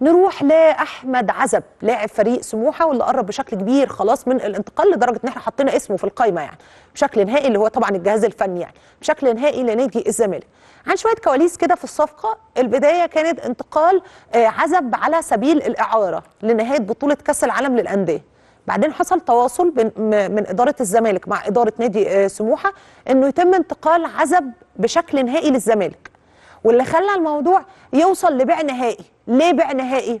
نروح لاحمد عزب لاعب فريق سموحه واللي قرب بشكل كبير خلاص من الانتقال لدرجه ان احنا حطينا اسمه في القايمه يعني بشكل نهائي اللي هو طبعا الجهاز الفني يعني بشكل نهائي لنادي الزمالك عن شويه كواليس كده في الصفقه البدايه كانت انتقال آه، عزب على سبيل الاعاره لنهايه بطوله كاس العالم للانديه بعدين حصل تواصل من اداره الزمالك مع اداره نادي آه، سموحه انه يتم انتقال عزب بشكل نهائي للزمالك واللي خلى الموضوع يوصل لبيع نهائي ليه بقى نهائي؟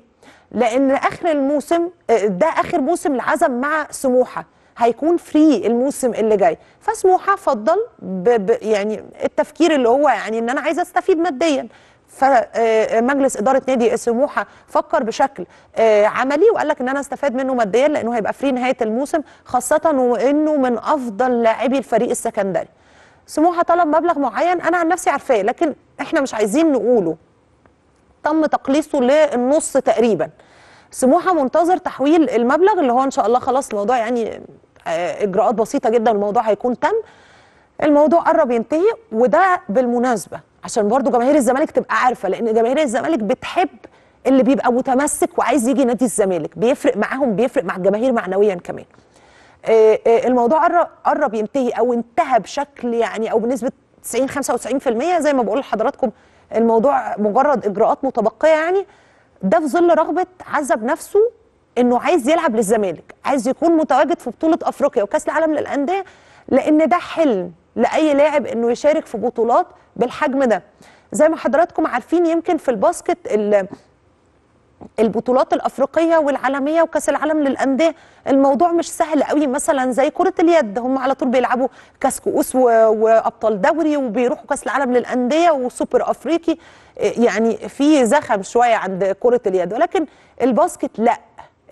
لان اخر الموسم آه، ده اخر موسم لعزم مع سموحه هيكون فري الموسم اللي جاي فسموحه فضل ب ب يعني التفكير اللي هو يعني ان انا عايزه استفيد ماديا فمجلس آه، آه، اداره نادي سموحه فكر بشكل عملي وقال لك ان انا استفاد منه ماديا لانه هيبقى فري نهايه الموسم خاصه وانه من افضل لاعبي الفريق السكندري سموحه طلب مبلغ معين انا عن نفسي عارفاه لكن احنا مش عايزين نقوله تم تقليصه للنص تقريبا سموحه منتظر تحويل المبلغ اللي هو ان شاء الله خلاص الموضوع يعني آه، اجراءات بسيطه جدا الموضوع هيكون تم الموضوع قرب ينتهي وده بالمناسبه عشان برضو جماهير الزمالك تبقى عارفه لان جماهير الزمالك بتحب اللي بيبقى متمسك وعايز يجي نادي الزمالك بيفرق معاهم بيفرق مع الجماهير معنويا كمان آه، آه، الموضوع قرب ينتهي او انتهى بشكل يعني او بنسبه 90 95% زي ما بقول لحضراتكم الموضوع مجرد اجراءات متبقيه يعني ده في ظل رغبه عزب نفسه انه عايز يلعب للزمالك عايز يكون متواجد في بطوله افريقيا وكاس العالم للانديه لان ده حلم لاي لاعب انه يشارك في بطولات بالحجم ده زي ما حضراتكم عارفين يمكن في الباسكت البطولات الافريقيه والعالميه وكاس العالم للانديه الموضوع مش سهل قوي مثلا زي كره اليد هم على طول بيلعبوا كاس كؤوس وابطال دوري وبيروحوا كاس العالم للانديه وسوبر افريقي يعني في زخم شويه عند كره اليد ولكن الباسكت لا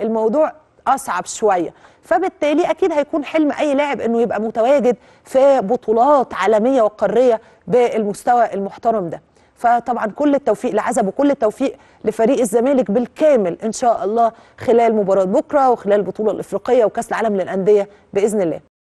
الموضوع اصعب شويه فبالتالي اكيد هيكون حلم اي لاعب انه يبقى متواجد في بطولات عالميه وقاريه بالمستوى المحترم ده فطبعا كل التوفيق لعزب وكل التوفيق لفريق الزمالك بالكامل ان شاء الله خلال مباراه بكره وخلال البطوله الافريقيه وكاس العالم للانديه باذن الله